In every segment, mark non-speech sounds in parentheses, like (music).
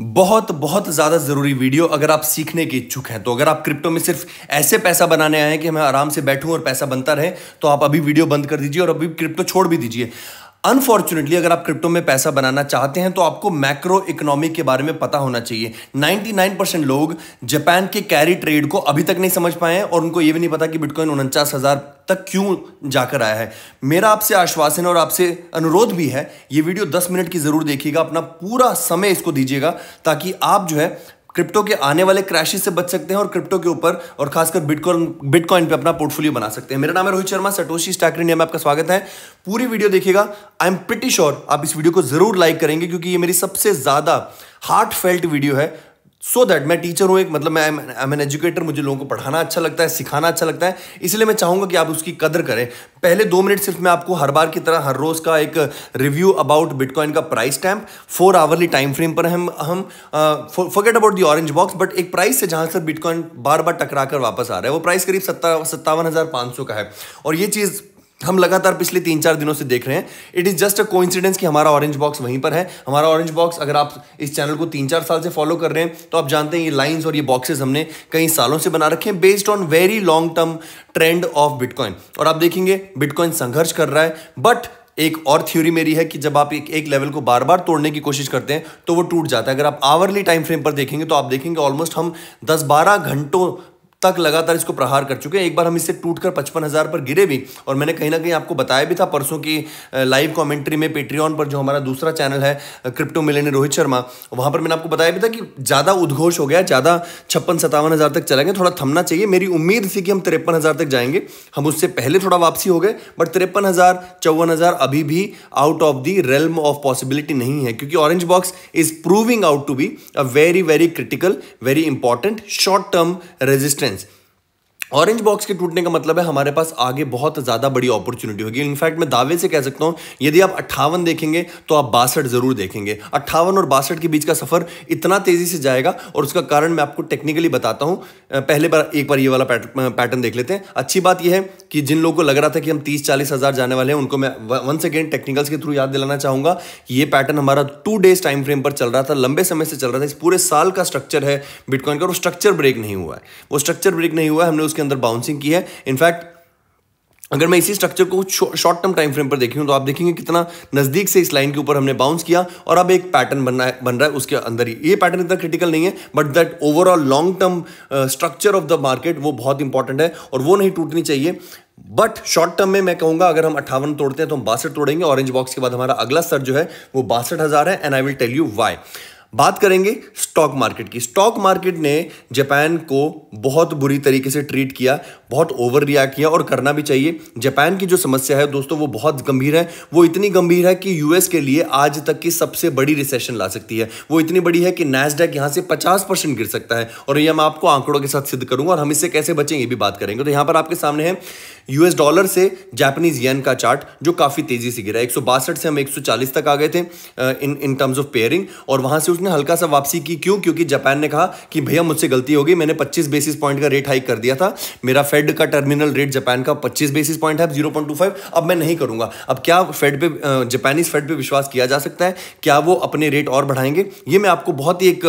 बहुत बहुत ज़्यादा ज़रूरी वीडियो अगर आप सीखने के इच्छुक हैं तो अगर आप क्रिप्टो में सिर्फ ऐसे पैसा बनाने आए हैं कि मैं आराम से बैठूं और पैसा बनता रहे तो आप अभी वीडियो बंद कर दीजिए और अभी क्रिप्टो छोड़ भी दीजिए अनफॉर्चुनेटली अगर आप क्रिप्टो में पैसा बनाना चाहते हैं तो आपको मैक्रो इकोनॉमी के बारे में पता होना चाहिए 99 परसेंट लोग जापान के कैरी ट्रेड को अभी तक नहीं समझ पाए हैं और उनको यह भी नहीं पता कि बिटकॉइन उनचास हज़ार तक क्यों जाकर आया है मेरा आपसे आश्वासन और आपसे अनुरोध भी है ये वीडियो 10 मिनट की ज़रूर देखिएगा अपना पूरा समय इसको दीजिएगा ताकि आप जो है क्रिप्टो के आने वाले क्रैशेज से बच सकते हैं और क्रिप्टो के ऊपर और खासकर बिटकॉइन बिटकॉइन पे अपना पोर्टफोलियो बना सकते हैं मेरा नाम है Rohit Sharma Satoshi Stack India में आपका स्वागत है पूरी वीडियो देखिएगा आई एम प्रिटी श्योर आप इस वीडियो को जरूर लाइक करेंगे क्योंकि ये मेरी सबसे ज्यादा हार्ट फेल्ट वीडियो है सो so दैट मैं टीचर हूँ एक मतलब मैं आई एम एन एजुकेटर मुझे लोगों को पढ़ाना अच्छा लगता है सिखाना अच्छा लगता है इसलिए मैं चाहूँगा कि आप उसकी कदर करें पहले दो मिनट सिर्फ मैं आपको हर बार की तरह हर रोज़ का एक रिव्यू अबाउट बिटकॉइन का प्राइस टैम्प फोर आवरली टाइम फ्रेम पर हम हम forget about the orange box but एक प्राइस से जहाँ से बिटकॉइन बार बार टकरा कर वापस आ रहा है वो प्राइस करीब सत्ता सत्तावन हज़ार पाँच सौ का है और ये चीज़ हम लगातार पिछले तीन चार दिनों से देख रहे हैं it is just a coincidence कि हमारा ऑरेंज बॉक्स वहीं पर है हमारा ऑरेंज बॉक्स अगर आप इस चैनल को तीन चार साल से फॉलो कर रहे हैं तो आप जानते हैं ये लाइंस और ये बॉक्सेस हमने कई सालों से बना रखे हैं based on very long term trend of bitcoin और आप देखेंगे बिटकॉइन संघर्ष कर रहा है बट एक और थ्योरी मेरी है कि जब आप एक एक लेवल को बार बार तोड़ने की कोशिश करते हैं तो वो टूट जाता है अगर आप आवरली टाइम फ्रेम पर देखेंगे तो आप देखेंगे ऑलमोस्ट हम 10-12 घंटों तक लगातार इसको प्रहार कर चुके हैं एक बार हम इससे टूटकर पचपन हज़ार पर गिरे भी और मैंने कहीं ना कहीं आपको बताया भी था परसों की लाइव कमेंट्री में पेट्रियन पर जो हमारा दूसरा चैनल है क्रिप्टो मिलेनियर रोहित शर्मा वहाँ पर मैंने आपको बताया भी था कि ज़्यादा उद्घोष हो गया ज़्यादा छप्पन सत्तावन हज़ार तक चलेंगे थोड़ा थमना चाहिए मेरी उम्मीद थी कि हम तिरपन हज़ार तक जाएंगे हम उससे पहले थोड़ा वापसी हो गए बट तिरपन हज़ार चौवन हज़ार अभी भी out of the realm of possibility नहीं है क्योंकि orange box is proving out to be a very very critical very important short term resistance friends orange box के टूटने का मतलब है हमारे पास आगे बहुत ज़्यादा बड़ी अपॉर्चुनिटी होगी इनफैक्ट मैं दावे से कह सकता हूं यदि आप अट्ठावन देखेंगे तो आप बासठ ज़रूर देखेंगे अट्ठावन और बासठ के बीच का सफ़र इतना तेज़ी से जाएगा और उसका कारण मैं आपको टेक्निकली बताता हूं पहले बार एक बार ये वाला पैटर्न देख लेते हैं अच्छी बात यह है कि जिन लोगों को लग रहा था कि हम तीस चालीस हज़ार जाने वाले हैं उनको मैं वंस अगेन टेक्निकल्स के थ्रू याद दिलाना चाहूंगा कि ये पैटर्न हमारा टू डेज टाइम फ्रेम पर चल रहा था लंबे समय से चल रहा था इस पूरे साल का स्ट्रक्चर है बिटकॉइन का वो स्ट्रक्चर ब्रेक नहीं हुआ है वो स्ट्रक्चर ब्रेक नहीं हुआ है हमने उसके अंदर बाउंसिंग की है इनफैक्ट अगर मैं इसी स्ट्रक्चर को शॉर्ट टर्म टाइम फ्रेम पर देखी हूँ तो आप देखेंगे कितना नज़दीक से इस लाइन के ऊपर हमने बाउंस किया और अब एक पैटर्न बनना है बन रहा है उसके अंदर ही ये पैटर्न इतना क्रिटिकल नहीं है but that overall long term structure of the market वो बहुत इंपॉर्टेंट है और वो नहीं टूटनी चाहिए बट शॉर्ट टर्म में मैं कहूंगा अगर हम अट्ठावन तोड़ते हैं तो हम बासठ तोड़ेंगे ऑरेंज बॉक्स के बाद हमारा अगला सर जो है वो बासठ हज़ार है and I will tell you why बात करेंगे स्टॉक मार्केट की स्टॉक मार्केट ने जापान को बहुत बुरी तरीके से ट्रीट किया बहुत ओवर रिया किया और करना भी चाहिए जापान की जो समस्या है दोस्तों वो बहुत गंभीर है वो इतनी गंभीर है कि यूएस के लिए आज तक की सबसे बड़ी रिसेशन ला सकती है वो इतनी बड़ी है कि नैसडेक यहाँ से पचास परसेंट गिर सकता है और ये मैं आपको आंकड़ों के साथ सिद्ध करूंगा और हम इससे कैसे बचेंगे भी बात करेंगे तो यहाँ पर आपके सामने है यूएस डॉलर से जापानीज येन का चार्ट जो काफ़ी तेज़ी से गिरा एक से हम 140 तक आ गए थे in in terms of pairing और वहां से उसने हल्का सा वापसी की क्यों क्योंकि जापान ने कहा कि भैया मुझसे गलती हो गई मैंने 25 बेसिस पॉइंट का रेट हाइक कर दिया था मेरा फेड का टर्मिनल रेट जापान का 25 बेसिस पॉइंट है जीरो अब मैं नहीं करूँगा अब क्या फेड पे जापानीज फेड पे विश्वास किया जा सकता है क्या वो अपने रेट और बढ़ाएंगे ये मैं आपको बहुत ही एक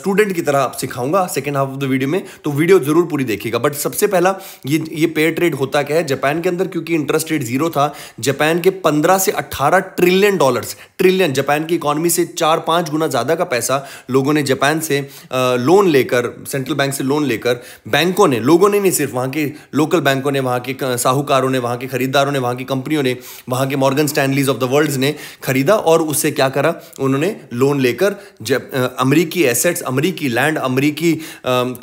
स्टूडेंट की तरह आप सिखाऊंगा second half of the video में तो वीडियो ज़रूर पूरी देखिएगा बट सबसे पहला ये ये पेयर ट्रेड होता क्या है जापान के अंदर क्योंकि इंटरेस्ट रेट जीरो था जापान के 15 से 18 ट्रिलियन डॉलर्स ट्रिलियन जापान की इकोनॉमी से चार पांच गुना ज़्यादा का पैसा लोगों ने जापान से लोन लेकर सेंट्रल बैंक से लोन लेकर बैंकों ने लोगों ने नहीं सिर्फ वहां के लोकल बैंकों ने वहां के साहूकारों ने वहां के खरीदारों ने वहां की कंपनियों ने वहां के Morgan Stanleys of the world ने खरीदा और उससे क्या करा उन्होंने लोन लेकर अमरीकी एसेट्स अमरीकी लैंड अमरीकी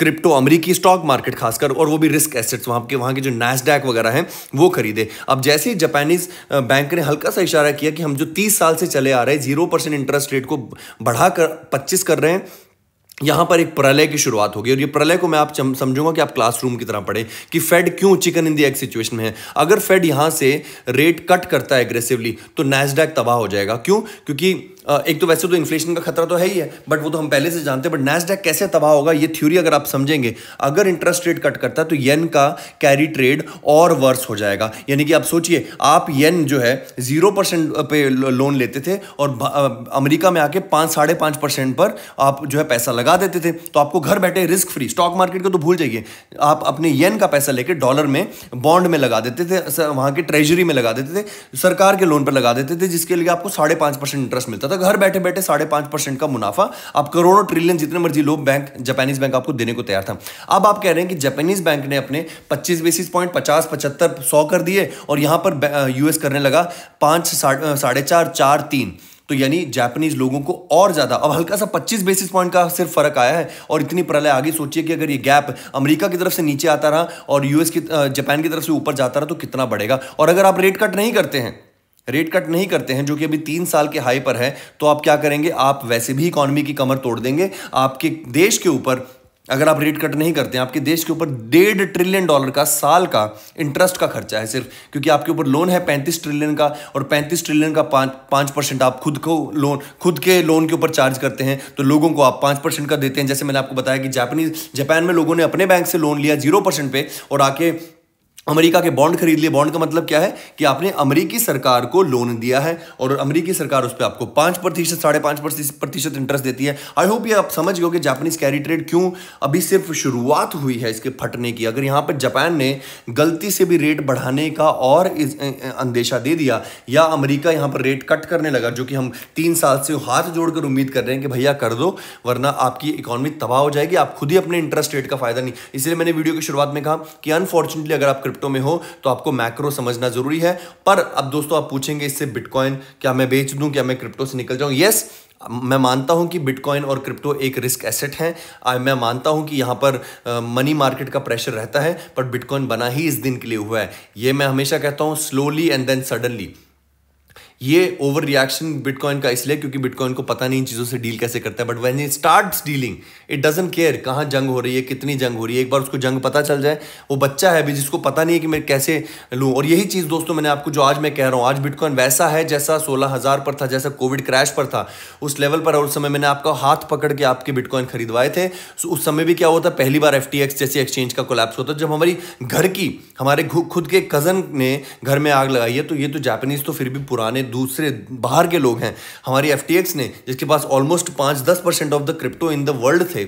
क्रिप्टो अमरीकी स्टॉक मार्केट खासकर और वो भी रिस्क एसेट्स वहां के वहां के जो नैसडैक वगैरह हैं वो खरीदे अब जैसे ही जापानीज बैंक ने हल्का सा इशारा किया कि हम जो तीस साल से चले आ रहे हैं जीरो परसेंट इंटरेस्ट रेट को बढ़ाकर पच्चीस कर रहे हैं यहाँ पर एक प्रलय की शुरुआत होगी और ये प्रलय को मैं आप समझूंगा कि आप क्लासरूम की तरह पढ़े कि फेड क्यों chicken in the egg situation में है अगर फेड यहाँ से रेट कट करता है एग्रेसिवली तो नैसडैक तबाह हो जाएगा क्यों क्योंकि एक तो वैसे तो इन्फ्लेशन का खतरा तो है ही है बट वो तो हम पहले से जानते हैं बट नैसडेक कैसे तबाह होगा ये थ्योरी अगर आप समझेंगे अगर इंटरेस्ट रेट कट करता है तो येन का कैरी ट्रेड और वर्स हो जाएगा यानी कि आप सोचिए आप येन जो है जीरो परसेंट पे लोन लेते थे और अमेरिका में आके पाँच साढ़े पाँच परसेंट पर आप जो है पैसा लगा देते थे तो आपको घर बैठे रिस्क फ्री स्टॉक मार्केट को तो भूल जाइए आप अपने येन का पैसा लेकर डॉलर में बॉन्ड में लगा देते थे वहाँ के ट्रेजरी में लगा देते थे सरकार के लोन पर लगा देते थे जिसके लिए आपको साढ़े पाँच परसेंट इंटरेस्ट मिलता था तो घर बैठे बैठे साढ़े पांच परसेंट का मुनाफा आप करोड़ों ट्रिलियन जितने मर्जी लो बैंक जापानीज बैंक आपको देने को तैयार था अब आप कह रहे हैं कि जापानीज बैंक ने अपने पच्चीस बेसिस पॉइंट पचास पचहत्तर सौ कर दिए और यहां पर यूएस करने लगा पांच साढ़े चार चार तीन तो यानी जापानीज लोगों को और ज़्यादा अब हल्का सा 25 बेसिस पॉइंट का सिर्फ फर्क आया है और इतनी प्रलय आगे सोचिए कि अगर ये गैप अमेरिका की तरफ से नीचे आता रहा और यूएस की जापान की तरफ से ऊपर जाता रहा तो कितना बढ़ेगा और अगर आप रेट कट नहीं करते हैं रेट कट नहीं करते हैं जो कि अभी तीन साल के हाई पर है तो आप क्या करेंगे आप वैसे भी इकोनॉमी की कमर तोड़ देंगे आपके देश के ऊपर अगर आप रेट कट नहीं करते हैं आपके देश के ऊपर डेढ़ ट्रिलियन डॉलर का साल का इंटरेस्ट का खर्चा है सिर्फ क्योंकि आपके ऊपर लोन है पैंतीस ट्रिलियन का और पैंतीस ट्रिलियन का पाँच पाँच परसेंट आप खुद को लोन खुद के लोन के ऊपर चार्ज करते हैं तो लोगों को आप पाँच परसेंट का देते हैं जैसे मैंने आपको बताया कि जापानीज जापान में लोगों ने अपने बैंक से लोन लिया जीरो परसेंट पे और आके अमेरिका के बॉन्ड खरीद लिए बॉन्ड का मतलब क्या है कि आपने अमेरिकी सरकार को लोन दिया है और अमेरिकी सरकार उस पर आपको पाँच प्रतिशत साढ़े पाँच प्रतिशत इंटरेस्ट देती है आई होप ये आप समझ गए कि जापानीज कैरी ट्रेड क्यों अभी सिर्फ शुरुआत हुई है इसके फटने की अगर यहाँ पर जापान ने गलती से भी रेट बढ़ाने का और अंदेशा दे दिया या अमरीका यहाँ पर रेट कट करने लगा जो कि हम तीन साल से हाथ जोड़कर उम्मीद कर रहे हैं कि भैया कर दो वरना आपकी इकोनॉमी तबाह हो जाएगी आप खुद ही अपने इंटरेस्ट रेट का फायदा नहीं इसलिए मैंने वीडियो की शुरुआत में कहा कि अनफॉर्चुनेटली अगर आप क्रिप्टो में हो तो आपको मैक्रो समझना जरूरी है पर अब दोस्तों आप पूछेंगे इससे बिटकॉइन क्या मैं बेच दूं क्या मैं क्रिप्टो से निकल जाऊं यस मैं मानता हूं कि बिटकॉइन और क्रिप्टो एक रिस्क एसेट हैं मैं मानता हूं कि यहां पर मनी मार्केट का प्रेशर रहता है पर बिटकॉइन बना ही इस दिन के लिए हुआ है ये मैं हमेशा कहता हूं स्लोली एंड देन सडनली ये ओवर रिएक्शन बिटकॉइन का इसलिए क्योंकि बिटकॉइन को पता नहीं इन चीज़ों से डील कैसे करता है but when it start dealing it doesn't care कहाँ जंग हो रही है कितनी जंग हो रही है एक बार उसको जंग पता चल जाए वो बच्चा है अभी जिसको पता नहीं है कि मैं कैसे लूँ और यही चीज़ दोस्तों मैंने आपको जो आज मैं कह रहा हूँ आज बिटकॉइन वैसा है जैसा सोलह हज़ार पर था जैसा कोविड क्रैश पर था उस लेवल पर और उस समय मैंने आपका हाथ पकड़ के आपके बिटकॉइन खरीदवाए थे तो उस समय भी क्या होता पहली बार एफ जैसे एक्सचेंज का कोलैप्स होता जब हमारी घर की हमारे खुद के कज़न ने घर में आग लगाई है तो ये तो जापानीज़ तो फिर भी पुराने दूसरे बाहर के लोग हैं हमारी एफ ने जिसके पास ऑलमोस्ट पाँच दस percent of the crypto in the world थे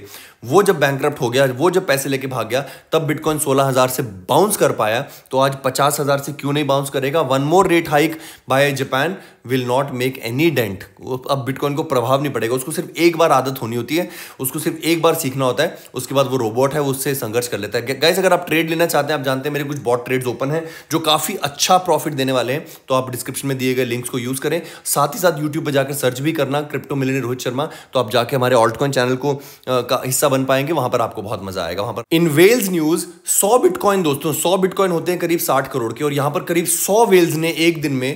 वो जब बैंक हो गया वो जब पैसे लेके भाग गया तब बिटकॉइन सोलह हजार से बाउंस कर पाया तो आज पचास हजार से क्यों नहीं बाउंस करेगा one more rate hike by Japan will not make any dent अब बिटकॉइन को प्रभाव नहीं पड़ेगा उसको सिर्फ एक बार आदत होनी होती है उसको सिर्फ एक बार सीखना होता है उसके बाद वो रोबोट है उससे संघर्ष कर लेता है गैस अगर आप ट्रेड लेना चाहते हैं आप जानते हैं मेरे कुछ बॉट ट्रेड्स ओपन है जो काफ़ी अच्छा प्रॉफिट देने वाले हैं तो आप डिस्क्रिप्शन में दिए गए लिंक्स को यूज़ करें साथ ही साथ यूट्यूब पर जाकर सर्च भी करना क्रिप्टो मिलने रोहित शर्मा तो आप जाके हमारे ऑल्टकॉइन चैनल को का हिस्सा बन पाएंगे वहां पर आपको बहुत मजा आएगा वहां पर इन वेल्स न्यूज सौ बिटकॉइन दोस्तों सौ बिटकॉइन होते हैं करीब साठ करोड़ के और यहां पर करीब सौ वेल्स ने एक दिन में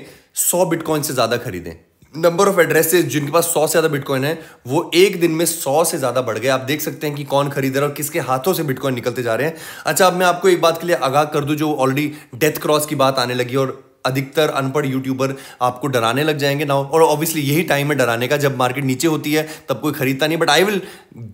सौ बिटकॉइन से ज्यादा खरीदे नंबर ऑफ एड्रेसेस जिनके पास सौ से ज़्यादा बिटकॉइन है वो एक दिन में सौ से ज़्यादा बढ़ गए आप देख सकते हैं कि कौन खरीद रहा है और किसके हाथों से बिटकॉइन निकलते जा रहे हैं अच्छा अब मैं आपको एक बात के लिए आगाह कर दूं जो ऑलरेडी डेथ क्रॉस की बात आने लगी और अधिकतर अनपढ़ यूट्यूबर आपको डराने लग जाएंगे ना और ऑब्वियसली यही टाइम है डराने का जब मार्केट नीचे होती है तब कोई खरीदता नहीं but I will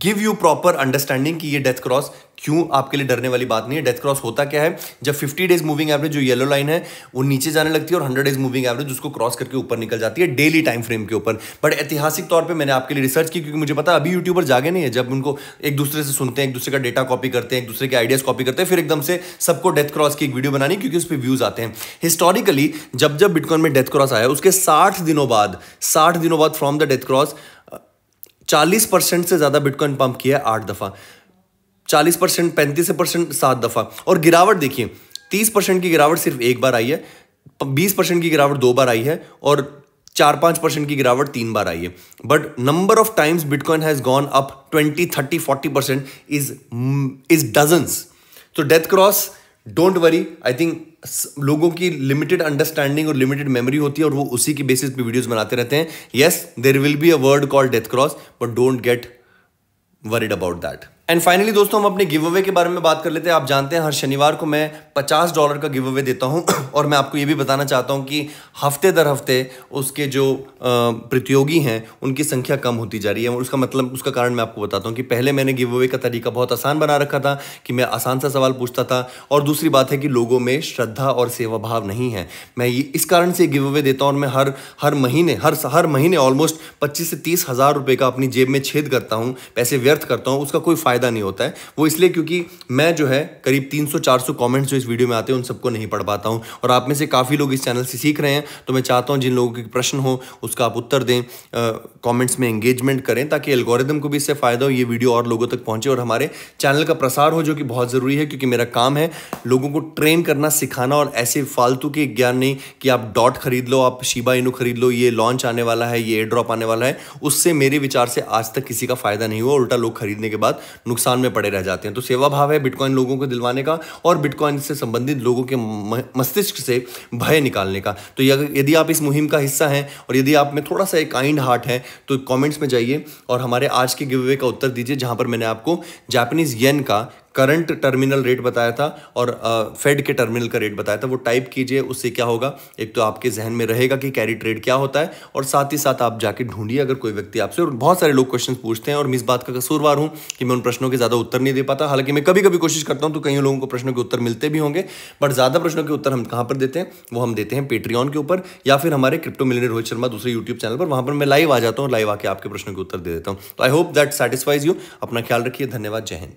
give you proper understanding कि ये डेथ क्रॉस क्यों आपके लिए डरने वाली बात नहीं है डेथ क्रॉस होता क्या है जब 50 डेज मूविंग एवरेज जो येलो लाइन है वो नीचे जाने लगती है और 100 डेज मूविंग एवरेज उसको क्रॉस करके ऊपर निकल जाती है डेली टाइम फ्रेम के ऊपर बट ऐतिहासिक तौर पर मैंने आपके लिए रिसर्च की क्योंकि मुझे पता अभी यूट्यूबर जागे नहीं है जब उनको एक दूसरे से सुनते हैं एक दूसरे का डेटा कॉपी करते हैं एक दूसरे के आइडियाज कॉपी करते हैं फिर एकदम से सबको डेथ क्रॉस की एक वीडियो बनानी क्योंकि उस पर व्यूज आते हैं हिस्टोरिकली जब जब बिटकॉन में डेथ क्रॉस आया उसके साठ दिनों बाद साठ दिनों बाद फ्रॉम द डेथ क्रॉस चालीस परसेंट से ज़्यादा बिटकॉइन पंप किया आठ दफ़ा चालीस परसेंट पैंतीस परसेंट सात दफ़ा और गिरावट देखिए तीस परसेंट की गिरावट सिर्फ एक बार आई है बीस परसेंट की गिरावट दो बार आई है और चार पाँच परसेंट की गिरावट तीन बार आई है but number of times bitcoin has gone up twenty thirty forty percent is is dozens तो death cross don't worry I think लोगों की लिमिटेड अंडरस्टैंडिंग और लिमिटेड मेमोरी होती है और वो उसी के बेसिस पे वीडियोस बनाते रहते हैं yes there will be a word called death cross but don't get worried about that and finally दोस्तों हम अपने गिव अवे के बारे में बात कर लेते हैं आप जानते हैं हर शनिवार को मैं 50 डॉलर का गिव अवे देता हूं (clears throat) और मैं आपको ये भी बताना चाहता हूं कि हफ्ते दर हफ्ते उसके जो प्रतियोगी हैं उनकी संख्या कम होती जा रही है और उसका मतलब उसका कारण मैं आपको बताता हूं कि पहले मैंने गिव अवे का तरीका बहुत आसान बना रखा था कि मैं आसान सा सवाल पूछता था और दूसरी बात है कि लोगों में श्रद्धा और सेवा भाव नहीं है मैं ये इस कारण से गिव अवे देता हूँ और मैं हर हर महीने हर हर महीने ऑलमोस्ट पच्चीस से तीस हज़ार रुपये का अपनी जेब में छेद करता हूँ पैसे व्यर्थ करता हूँ उसका कोई फायदा फ़ायदा नहीं होता है वो इसलिए क्योंकि मैं जो है करीब 300-400 कमेंट्स जो इस वीडियो में आते हैं उन सबको नहीं पढ़ पाता हूँ और आप में से काफ़ी लोग इस चैनल से सीख रहे हैं तो मैं चाहता हूँ जिन लोगों के प्रश्न हो उसका आप उत्तर दें कॉमेंट्स में एंगेजमेंट करें ताकि एल्गोरिदम को भी इससे फ़ायदा हो ये वीडियो और लोगों तक पहुँचे और हमारे चैनल का प्रसार हो जो कि बहुत ज़रूरी है क्योंकि मेरा काम है लोगों को ट्रेन करना सिखाना और ऐसे फालतू के ज्ञान नहीं कि आप डॉट खरीद लो आप शिबा इनू खरीद लो ये लॉन्च आने वाला है ये एयर ड्रॉप आने वाला है उससे मेरे विचार से आज तक किसी का फ़ायदा नहीं हुआ उल्टा लोग खरीदने के बाद नुकसान में पड़े रह जाते हैं तो सेवा भाव है बिटकॉइन लोगों को दिलवाने का और बिटकॉइन से संबंधित लोगों के मस्तिष्क से भय निकालने का तो यदि आप इस मुहिम का हिस्सा हैं और यदि आप में थोड़ा सा एक काइंड हार्ट है तो कॉमेंट्स में जाइए और हमारे आज के गिवे का उत्तर दीजिए जहाँ पर मैंने आपको जापानीज़ येन का करंट टर्मिनल रेट बताया था और फेड के टर्मिनल का रेट बताया था वो टाइप कीजिए उससे क्या होगा एक तो आपके जहन में रहेगा कि कैरी ट्रेड क्या होता है और साथ ही साथ आप जाके ढूंढिए अगर कोई व्यक्ति आपसे और बहुत सारे लोग क्वेश्चन पूछते हैं और मैं इस बात का कसूरवार हूँ कि मैं उन प्रश्नों के ज़्यादा उत्तर नहीं दे पाता हालांकि मैं कभी कभी कोशिश करता हूँ तो कई लोगों को प्रश्नों के उत्तर मिलते भी होंगे बट ज़्यादा प्रश्नों के उत्तर हम कहाँ पर देते हैं वो हम देते हैं पेट्रीऑन के ऊपर या फिर हमारे क्रिप्टो मिलने रोहित शर्मा दूसरे यूट्यूब चैनल पर वहाँ पर मैं लाइव आ जाता हूँ लाइव आके आपके प्रश्नों के उत्तर दे देता हूँ तो I hope that satisfies you अपना ख्याल रखिए धन्यवाद जय हिंद